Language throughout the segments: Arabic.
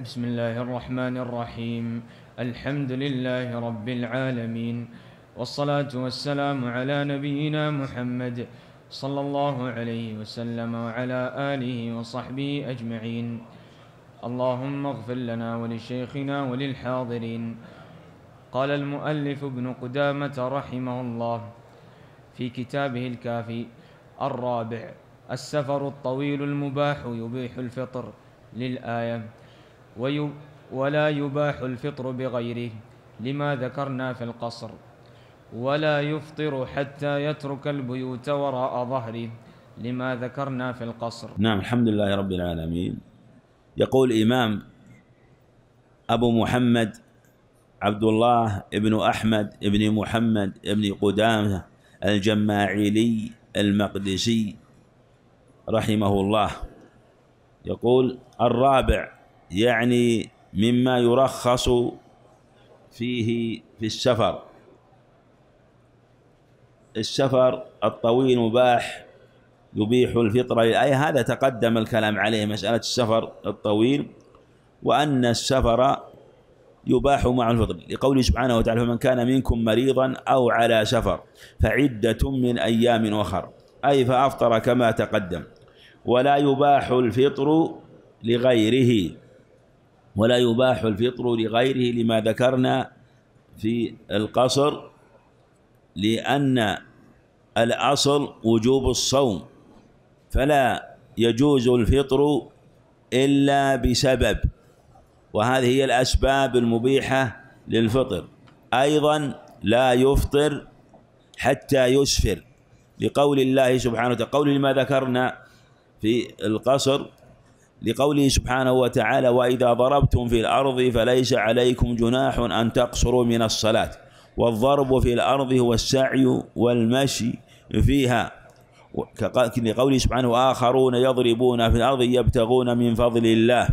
بسم الله الرحمن الرحيم الحمد لله رب العالمين والصلاة والسلام على نبينا محمد صلى الله عليه وسلم وعلى آله وصحبه أجمعين اللهم اغفر لنا ولشيخنا وللحاضرين قال المؤلف ابن قدامة رحمه الله في كتابه الكافي الرابع السفر الطويل المباح يبيح الفطر للآية ولا يباح الفطر بغيره لما ذكرنا في القصر ولا يفطر حتى يترك البيوت وراء ظهره لما ذكرنا في القصر نعم الحمد لله رب العالمين يقول إمام أبو محمد عبد الله بن أحمد بن محمد بن قدامة الجماعيلي المقدسي رحمه الله يقول الرابع يعني مما يرخص فيه في السفر السفر الطويل مباح يبيح الفطرة أي هذا تقدم الكلام عليه مسألة السفر الطويل وأن السفر يباح مع الفطر لقوله سبحانه وتعالى فمن كان منكم مريضا أو على سفر فعدة من أيام أخر أي فأفطر كما تقدم ولا يباح الفطر لغيره ولا يباح الفطر لغيره لما ذكرنا في القصر لأن الأصل وجوب الصوم فلا يجوز الفطر إلا بسبب وهذه هي الأسباب المبيحة للفطر أيضا لا يفطر حتى يسفر لقول الله سبحانه وتعالى قول ما ذكرنا في القصر لقوله سبحانه وتعالى وإذا ضربتم في الأرض فليس عليكم جناح أن تقصروا من الصلاة والضرب في الأرض هو السعي والمشي فيها لقوله سبحانه وآخرون يضربون في الأرض يبتغون من فضل الله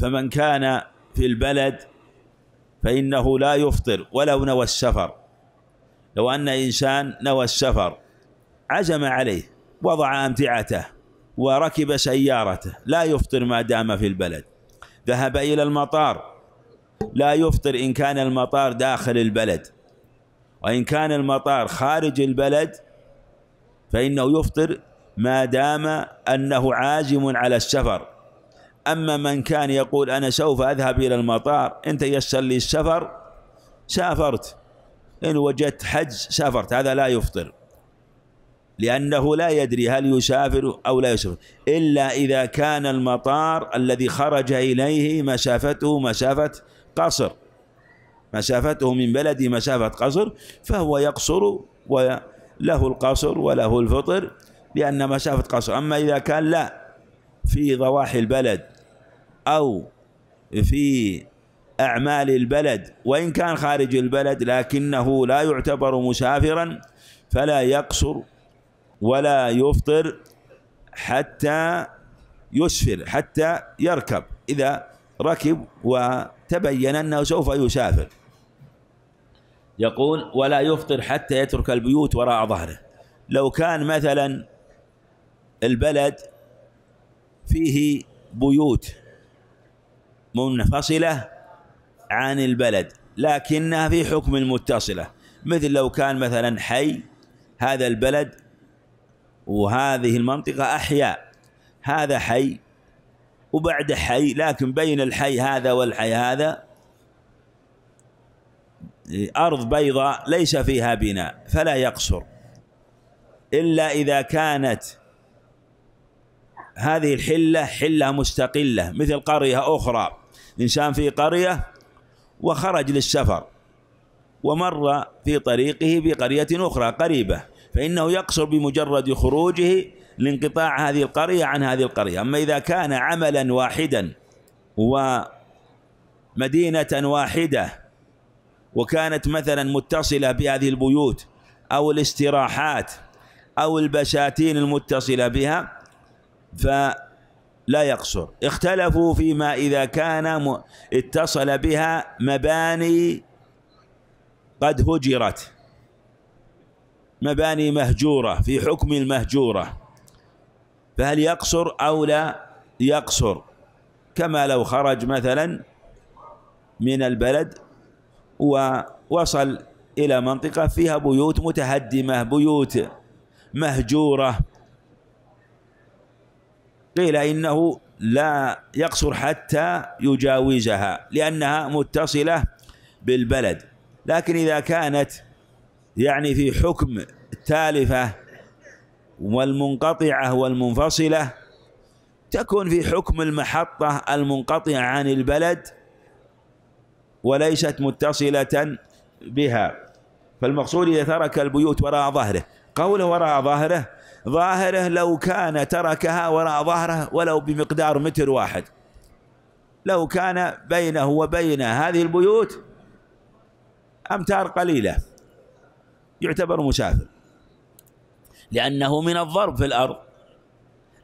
فمن كان في البلد فإنه لا يفطر ولو نوى السفر لو أن إنسان نوى السفر عزم عليه وضع أمتعته وركب سيارته لا يفطر ما دام في البلد ذهب إلى المطار لا يفطر إن كان المطار داخل البلد وإن كان المطار خارج البلد فإنه يفطر ما دام أنه عازم على السفر أما من كان يقول أنا سوف أذهب إلى المطار إن تيسر لي السفر سافرت إن وجدت حج سافرت هذا لا يفطر لأنه لا يدري هل يسافر أو لا يسافر إلا إذا كان المطار الذي خرج إليه مسافته مسافة قصر مسافته من بلدي مسافة قصر فهو يقصر وله القصر وله الفطر لأن مسافة قصر أما إذا كان لا في ضواحي البلد أو في أعمال البلد وإن كان خارج البلد لكنه لا يعتبر مسافرا فلا يقصر ولا يفطر حتى يشفر حتى يركب إذا ركب وتبين أنه سوف يسافر يقول ولا يفطر حتى يترك البيوت وراء ظهره لو كان مثلا البلد فيه بيوت منفصلة عن البلد لكنها في حكم المتصلة مثل لو كان مثلا حي هذا البلد وهذه المنطقة أحياء هذا حي وبعد حي لكن بين الحي هذا والحي هذا أرض بيضاء ليس فيها بناء فلا يقصر إلا إذا كانت هذه الحلة حلة مستقلة مثل قرية أخرى إنسان في قرية وخرج للسفر ومر في طريقه بقرية أخرى قريبة فإنه يقصر بمجرد خروجه لانقطاع هذه القرية عن هذه القرية أما إذا كان عملا واحدا ومدينة واحدة وكانت مثلا متصلة بهذه البيوت أو الاستراحات أو البساتين المتصلة بها فلا يقصر اختلفوا فيما إذا كان اتصل بها مباني قد هجرت مباني مهجورة في حكم المهجورة فهل يقصر أو لا يقصر كما لو خرج مثلا من البلد ووصل إلى منطقة فيها بيوت متهدمة بيوت مهجورة قيل إنه لا يقصر حتى يجاوزها لأنها متصلة بالبلد لكن إذا كانت يعني في حكم التالفة والمنقطعة والمنفصلة تكون في حكم المحطة المنقطعة عن البلد وليست متصلة بها فالمقصود إذا ترك البيوت وراء ظهره قوله وراء ظهره ظاهره لو كان تركها وراء ظهره ولو بمقدار متر واحد لو كان بينه وبين هذه البيوت أمتار قليلة يعتبر مسافر لأنه من الضرب في الأرض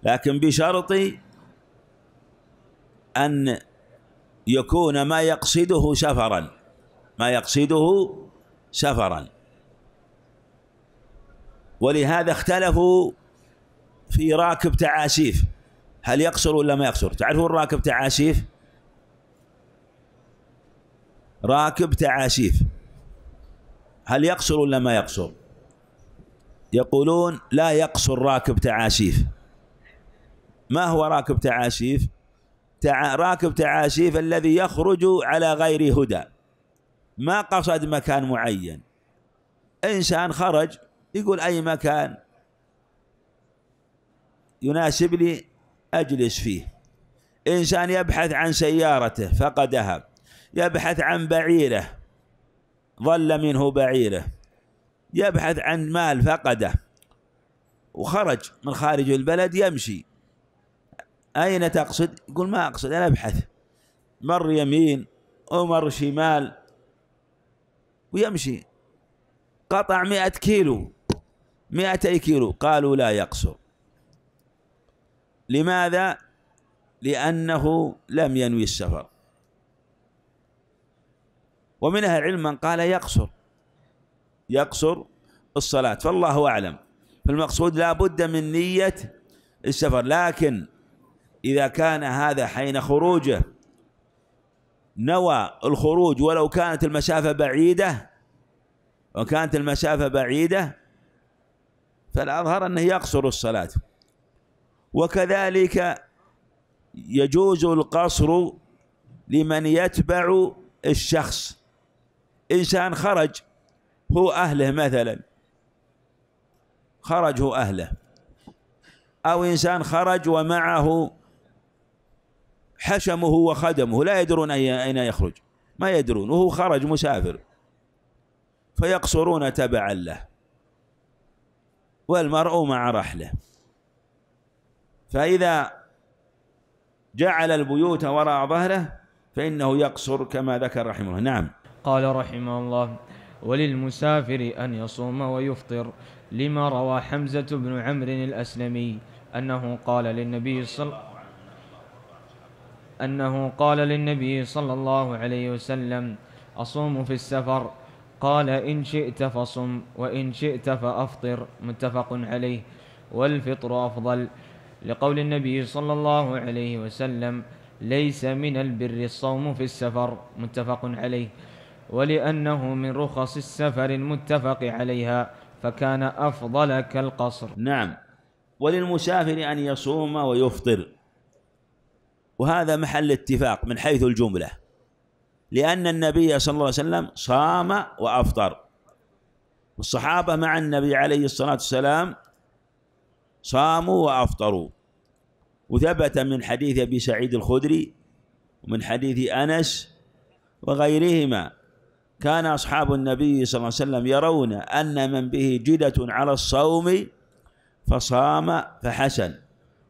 لكن بشرط أن يكون ما يقصده سفرا ما يقصده سفرا ولهذا اختلفوا في راكب تعاسيف هل يقصر ولا ما يقصر تعرفون راكب تعاسيف راكب تعاسيف هل يقصر ولا ما يقصر يقولون لا يقصر راكب تعاشيف ما هو راكب تعاشيف تع... راكب تعاشيف الذي يخرج على غير هدى ما قصد مكان معين إنسان خرج يقول أي مكان يناسبني أجلس فيه إنسان يبحث عن سيارته فقدها يبحث عن بعيره ظل منه بعيره يبحث عن مال فقده وخرج من خارج البلد يمشي أين تقصد؟ يقول ما أقصد أنا أبحث مر يمين ومر شمال ويمشي قطع مئة كيلو مئتي كيلو قالوا لا يقصر لماذا؟ لأنه لم ينوي السفر ومنها أهل العلم من قال يقصر يقصر الصلاة فالله أعلم فالمقصود لا بد من نية السفر لكن إذا كان هذا حين خروجه نوى الخروج ولو كانت المسافة بعيدة وكانت المسافة بعيدة فالأظهر أنه يقصر الصلاة وكذلك يجوز القصر لمن يتبع الشخص إنسان خرج هو أهله مثلا خرج هو أهله أو إنسان خرج ومعه حشمه وخدمه لا يدرون أين يخرج ما يدرون وهو خرج مسافر فيقصرون تبعا له والمرء مع رحله فإذا جعل البيوت وراء ظهره فإنه يقصر كما ذكر رحمه الله نعم قال رحمه الله وللمسافر أن يصوم ويفطر لما روى حمزة بن عمرو الأسلمي أنه قال للنبي صلى أنه قال للنبي صلى الله عليه وسلم أصوم في السفر قال إن شئت فصم وإن شئت فأفطر متفق عليه والفطر أفضل لقول النبي صلى الله عليه وسلم ليس من البر الصوم في السفر متفق عليه ولأنه من رخص السفر المتفق عليها فكان أفضل كالقصر نعم وللمسافر أن يصوم ويفطر وهذا محل اتفاق من حيث الجملة لأن النبي صلى الله عليه وسلم صام وأفطر والصحابة مع النبي عليه الصلاة والسلام صاموا وأفطروا وثبت من حديث أبي سعيد الخدري ومن حديث أنس وغيرهما كان أصحاب النبي صلى الله عليه وسلم يرون أن من به جدة على الصوم فصام فحسن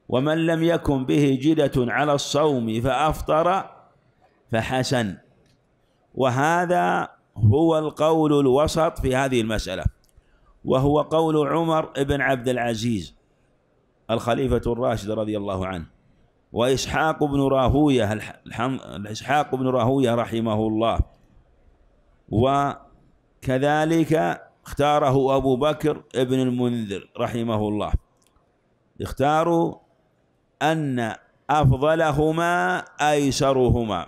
ومن لم يكن به جدة على الصوم فأفطر فحسن وهذا هو القول الوسط في هذه المسألة وهو قول عمر بن عبد العزيز الخليفة الراشد رضي الله عنه وإسحاق بن راهوية إسحاق بن راهوية رحمه الله وكذلك اختاره أبو بكر ابن المنذر رحمه الله اختاروا أن أفضلهما أيسرهما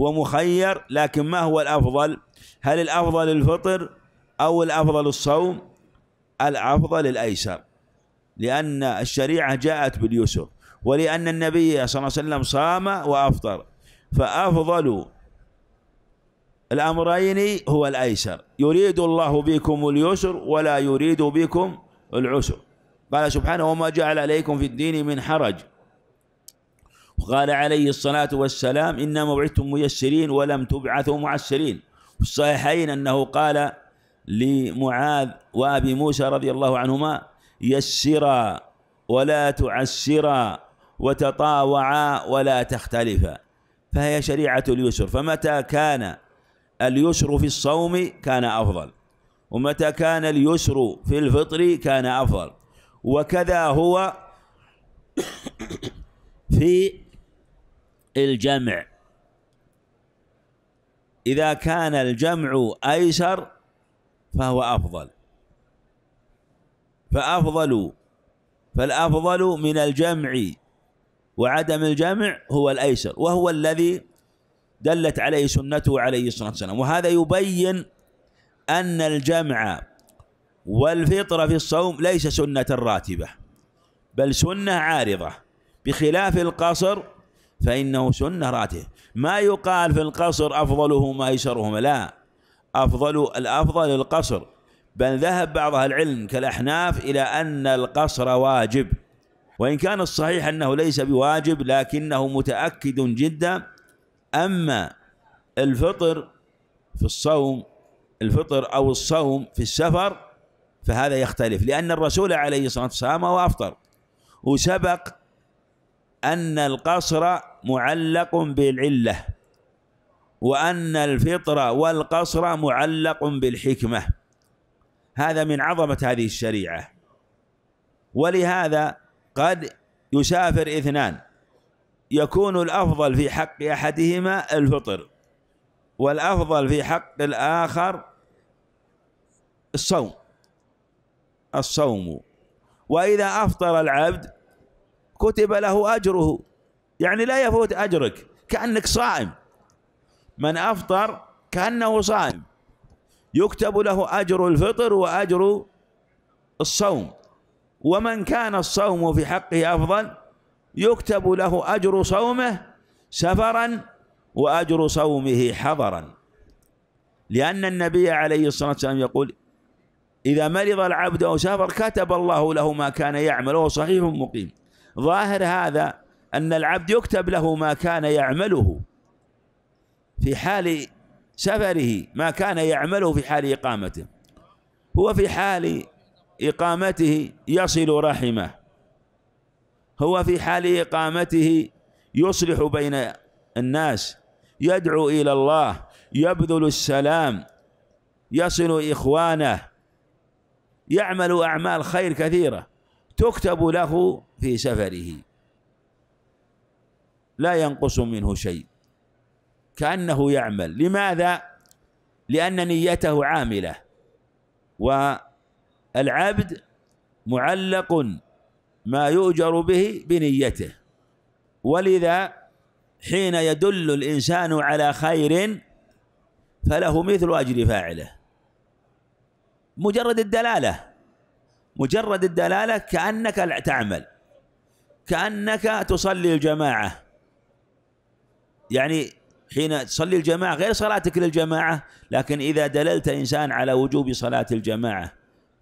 هو مخير لكن ما هو الأفضل هل الأفضل الفطر أو الأفضل الصوم الأفضل الأيسر لأن الشريعة جاءت باليسر ولأن النبي صلى الله عليه وسلم صام وأفطر فأفضل الأمرين هو الأيسر يريد الله بكم اليسر ولا يريد بكم العسر قال سبحانه وما جعل عليكم في الدين من حرج وقال عليه الصلاة والسلام إنما بعثتم ميسرين ولم تبعثوا معسرين في الصحيحين أنه قال لمعاذ وأبي موسى رضي الله عنهما يسرا ولا تعسرا وتطاوعا ولا تختلفا فهي شريعة اليسر فمتى كان اليسر في الصوم كان أفضل ومتى كان اليسر في الفطر كان أفضل وكذا هو في الجمع إذا كان الجمع أيسر فهو أفضل فأفضل فالأفضل من الجمع وعدم الجمع هو الأيسر وهو الذي دلت عليه سنته عليه الصلاة والسلام وهذا يبين أن الجمع والفطرة في الصوم ليس سنة راتبة بل سنة عارضة بخلاف القصر فإنه سنة راتبة ما يقال في القصر أفضلهما أيسرهما لا أفضل الأفضل القصر بل ذهب بعض أهل العلم كالأحناف إلى أن القصر واجب وإن كان الصحيح أنه ليس بواجب لكنه متأكد جدا أما الفطر في الصوم الفطر أو الصوم في السفر فهذا يختلف لأن الرسول عليه الصلاة والسلام هو أفطر وسبق أن القصر معلق بالعلة وأن الفطر والقصر معلق بالحكمة هذا من عظمة هذه الشريعة ولهذا قد يسافر اثنان يكون الأفضل في حق أحدهما الفطر والأفضل في حق الآخر الصوم الصوم وإذا أفطر العبد كتب له أجره يعني لا يفوت أجرك كأنك صائم من أفطر كأنه صائم يكتب له أجر الفطر وأجر الصوم ومن كان الصوم في حقه أفضل يكتب له أجر صومه سفرا وأجر صومه حضرا لأن النبي عليه الصلاة والسلام يقول إذا مرض العبد أو سافر كتب الله له ما كان يعمل وهو صحيح مقيم ظاهر هذا أن العبد يكتب له ما كان يعمله في حال سفره ما كان يعمله في حال إقامته هو في حال إقامته يصل رحمه هو في حال إقامته يصلح بين الناس يدعو إلى الله يبذل السلام يصل إخوانه يعمل أعمال خير كثيرة تكتب له في سفره لا ينقص منه شيء كأنه يعمل لماذا؟ لأن نيته عاملة والعبد معلق ما يؤجر به بنيته ولذا حين يدل الإنسان على خير فله مثل أجر فاعله مجرد الدلالة مجرد الدلالة كأنك تعمل كأنك تصلي الجماعة يعني حين تصلي الجماعة غير صلاتك للجماعة لكن إذا دللت إنسان على وجوب صلاة الجماعة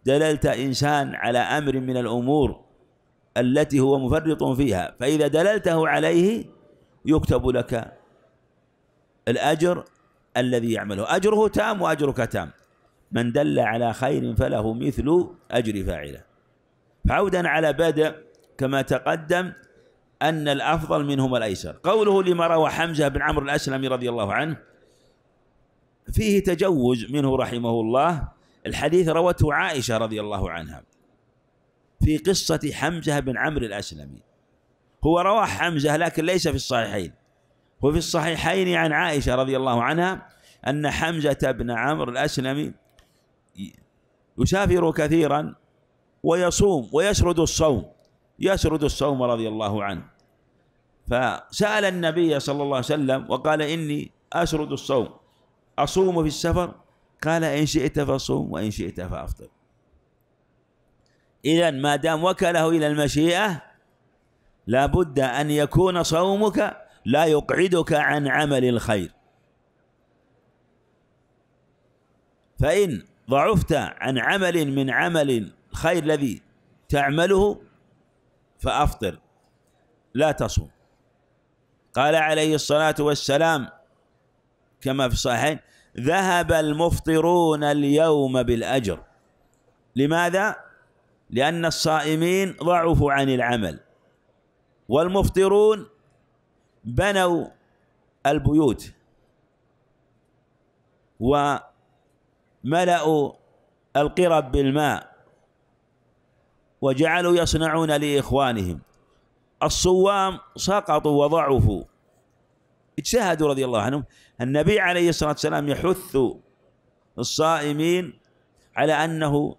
دللت إنسان على أمر من الأمور التي هو مفرط فيها فإذا دللته عليه يكتب لك الأجر الذي يعمله أجره تام وأجرك تام من دل على خير فله مثل أجر فاعله فعودا على بدء كما تقدم أن الأفضل منهما الأيسر قوله لما روى حمزة بن عمرو الأسلمي رضي الله عنه فيه تجوز منه رحمه الله الحديث روته عائشة رضي الله عنها في قصة حمزة بن عمرو الأسلمي هو رواه حمزة لكن ليس في الصحيحين وفي الصحيحين عن عائشة رضي الله عنها أن حمزة بن عمرو الأسلمي يسافر كثيرا ويصوم ويسرد الصوم يسرد الصوم رضي الله عنه فسأل النبي صلى الله عليه وسلم وقال إني أسرد الصوم أصوم في السفر قال إن شئت فصوم وإن شئت فأفطر إذا ما دام وكله إلى المشيئة لابد أن يكون صومك لا يقعدك عن عمل الخير فإن ضعفت عن عمل من عمل الخير الذي تعمله فأفطر لا تصوم قال عليه الصلاة والسلام كما في الصحيحين ذهب المفطرون اليوم بالأجر لماذا؟ لأن الصائمين ضعفوا عن العمل والمفطرون بنوا البيوت وملأوا القرب بالماء وجعلوا يصنعون لإخوانهم الصوام سقطوا وضعفوا اجتهدوا رضي الله عنهم النبي عليه الصلاة والسلام يحث الصائمين على أنه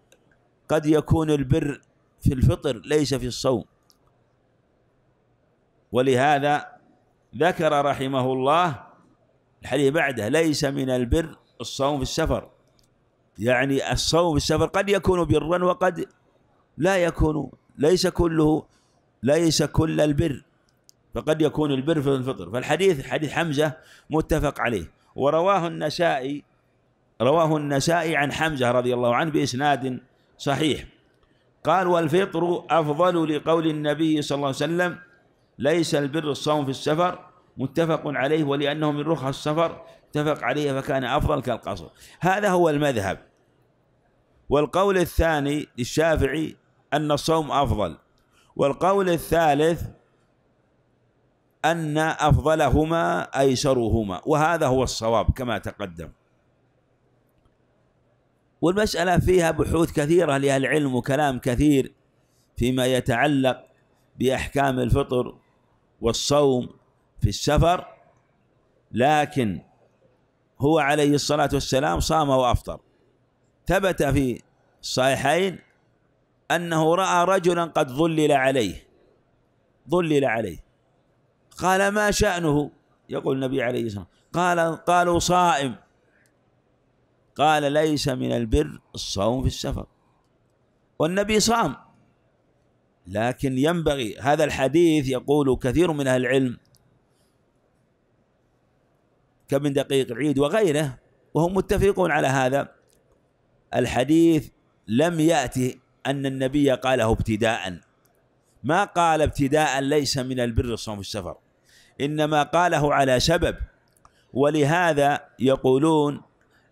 قد يكون البر في الفطر ليس في الصوم ولهذا ذكر رحمه الله الحديث بعده ليس من البر الصوم في السفر يعني الصوم في السفر قد يكون برا وقد لا يكون ليس كله ليس كل البر فقد يكون البر في الفطر فالحديث حديث حمزة متفق عليه ورواه النسائي رواه النسائي عن حمزة رضي الله عنه بإسناد صحيح قال والفطر أفضل لقول النبي صلى الله عليه وسلم ليس البر الصوم في السفر متفق عليه ولأنه من رخص السفر اتفق عليه فكان أفضل كالقصر هذا هو المذهب والقول الثاني للشافعي أن الصوم أفضل والقول الثالث أن أفضلهما أيسرهما وهذا هو الصواب كما تقدم والمسألة فيها بحوث كثيرة لأهل العلم وكلام كثير فيما يتعلق بأحكام الفطر والصوم في السفر لكن هو عليه الصلاة والسلام صام وأفطر ثبت في الصحيحين أنه رأى رجلا قد ظلل عليه ظلل عليه قال ما شأنه يقول النبي عليه الصلاة والسلام قال قالوا صائم قال ليس من البر الصوم في السفر والنبي صام لكن ينبغي هذا الحديث يقول كثير من أهل العلم كابن دقيق العيد وغيره وهم متفقون على هذا الحديث لم يأتي أن النبي قاله ابتداء ما قال ابتداء ليس من البر الصوم في السفر إنما قاله على سبب ولهذا يقولون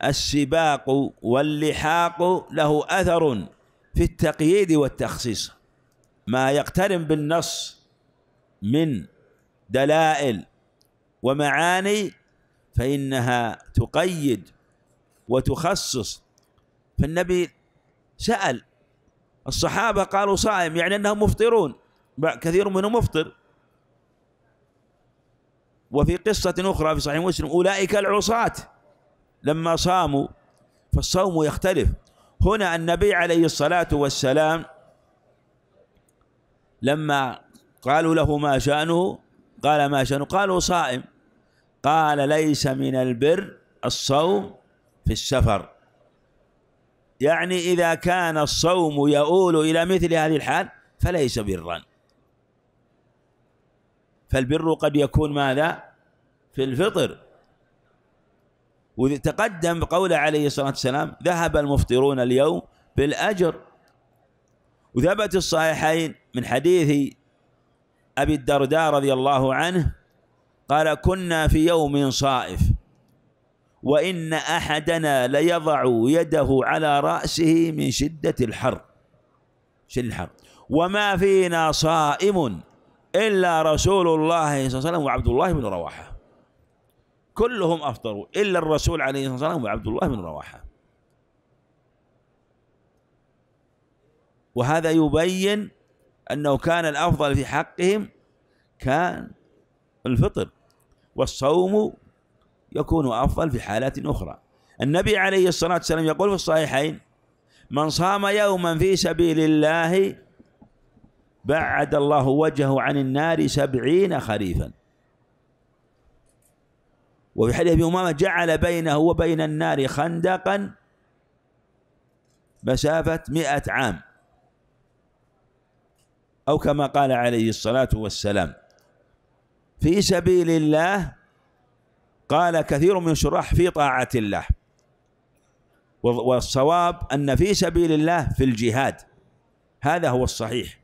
السباق واللحاق له أثر في التقييد والتخصيص ما يقترن بالنص من دلائل ومعاني فإنها تقيد وتخصص فالنبي سأل الصحابة قالوا صائم يعني أنهم مفطرون كثير منهم مفطر وفي قصة أخرى في صحيح مسلم أولئك العصاة لما صاموا فالصوم يختلف هنا النبي عليه الصلاة والسلام لما قالوا له ما شأنه قال ما شأنه قالوا صائم قال ليس من البر الصوم في السفر يعني إذا كان الصوم يؤول إلى مثل هذه الحال فليس برا فالبر قد يكون ماذا في الفطر وتقدم قوله عليه الصلاة والسلام ذهب المفطرون اليوم بالأجر وثبت الصحيحين من حديث أبي الدرداء رضي الله عنه قال كنا في يوم صائف وإن أحدنا ليضع يده على رأسه من شدة الحر شدة الحر وما فينا صائم إلا رسول الله صلى الله عليه وسلم وعبد الله بن رواحه كلهم أفطروا إلا الرسول عليه الصلاة والسلام وعبد الله بن رواحة وهذا يبين أنه كان الأفضل في حقهم كان الفطر والصوم يكون أفضل في حالات أخرى النبي عليه الصلاة والسلام يقول في الصحيحين من صام يوما في سبيل الله بعد الله وجهه عن النار سبعين خريفا وفي حديث ابي امامه جعل بينه وبين النار خندقا مسافه 100 عام او كما قال عليه الصلاه والسلام في سبيل الله قال كثير من شرح في طاعه الله والصواب ان في سبيل الله في الجهاد هذا هو الصحيح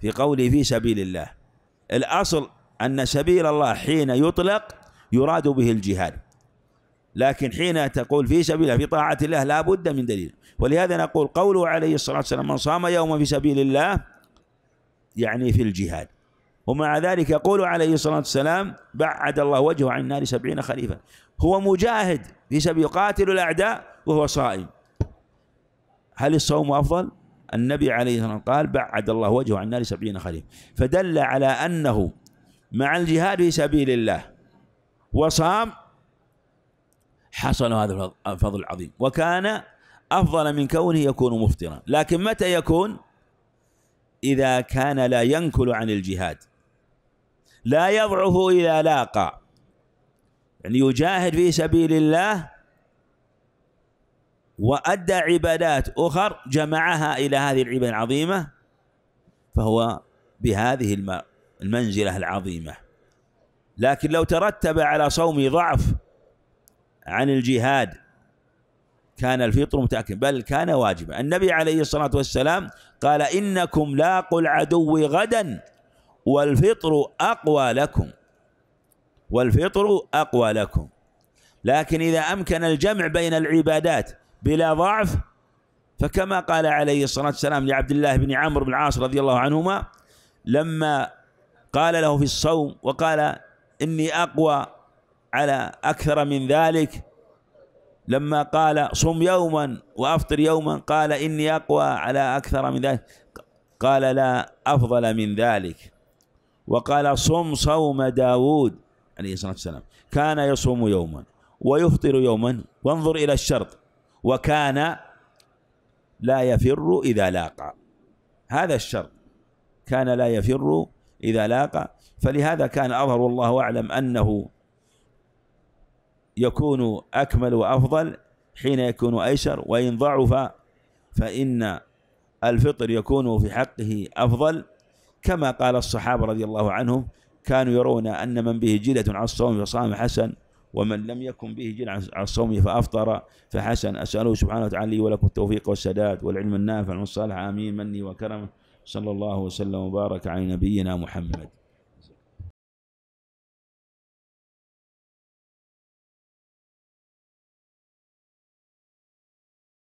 في قوله في سبيل الله الاصل ان سبيل الله حين يطلق يراد به الجهاد لكن حين تقول في سبيل الله في طاعة الله لا بد من دليل ولهذا نقول قوله عليه الصلاة والسلام من صام يوما في سبيل الله يعني في الجهاد ومع ذلك يقول عليه الصلاة والسلام بعد الله وجهه عن النار سبعين خليفة هو مجاهد في سبيل يقاتل الأعداء وهو صائم هل الصوم أفضل؟ النبي عليه الصلاة والسلام قال بعد الله وجهه عن النار سبعين خليفة فدل على أنه مع الجهاد في سبيل الله وصام حصل هذا الفضل العظيم وكان أفضل من كونه يكون مفطرا لكن متى يكون إذا كان لا ينكل عن الجهاد لا يضعف إذا لاقى يعني يجاهد في سبيل الله وأدى عبادات أخر جمعها إلى هذه العبادة العظيمة فهو بهذه المنزلة العظيمة لكن لو ترتب على صومي ضعف عن الجهاد كان الفطر متأكد بل كان واجبا النبي عليه الصلاة والسلام قال إنكم لاقوا العدو غدا والفطر أقوى لكم والفطر أقوى لكم لكن إذا أمكن الجمع بين العبادات بلا ضعف فكما قال عليه الصلاة والسلام لعبد الله بن عمرو بن العاص رضي الله عنهما لما قال له في الصوم وقال إني أقوى على أكثر من ذلك لما قال صم يوما وأفطر يوما قال إني أقوى على أكثر من ذلك قال لا أفضل من ذلك وقال صم صوم داود عليه الصلاة والسلام كان يصوم يوما ويفطر يوما وانظر إلى الشرط وكان لا يفر إذا لاقى هذا الشرط كان لا يفر إذا لاقى فلهذا كان أظهر والله أعلم أنه يكون أكمل وأفضل حين يكون أيسر وإن ضعف فإن الفطر يكون في حقه أفضل كما قال الصحابة رضي الله عنهم كانوا يرون أن من به جلة على الصوم فصام حسن ومن لم يكن به جل على الصوم فافطر فحسن اساله سبحانه وتعالى لي ولكم التوفيق والسداد والعلم النافع والصالح امين مني وكرمه صلى الله وسلم وبارك على نبينا محمد